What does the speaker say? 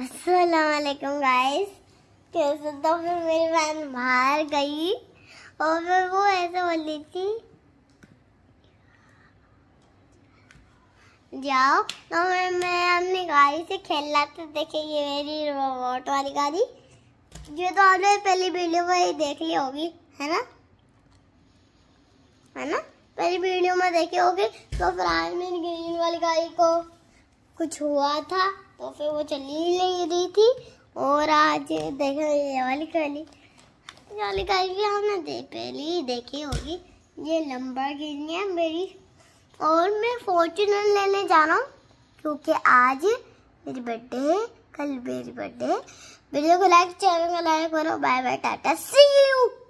असलकम गाइस कैसे तो फिर मेरी बहन बाहर गई और फिर वो ऐसे बोली थी जाओ तो मैं मैं अपनी गाड़ी से खेल रहा था देखे ये मेरी रोबोट वाली गाड़ी ये तो आपने पहली वीडियो में ही देख ली होगी है ना है ना पहली वीडियो में देखी होगी तो फिर आज मेरी ग्रीन वाली गाड़ी को कुछ हुआ था तो फिर वो चली नहीं रही थी और आज देखो ये वाली काली वाली काली भी हमने दे पहले ही देखी होगी ये लंबा गिरनी है मेरी और मैं फॉर्चुनर लेने जा रहा हूँ क्योंकि आज मेरी बर्थडे है कल मेरी बर्थडे है वीडियो को लाइक चैनल को लाइक करो bye bye tata see you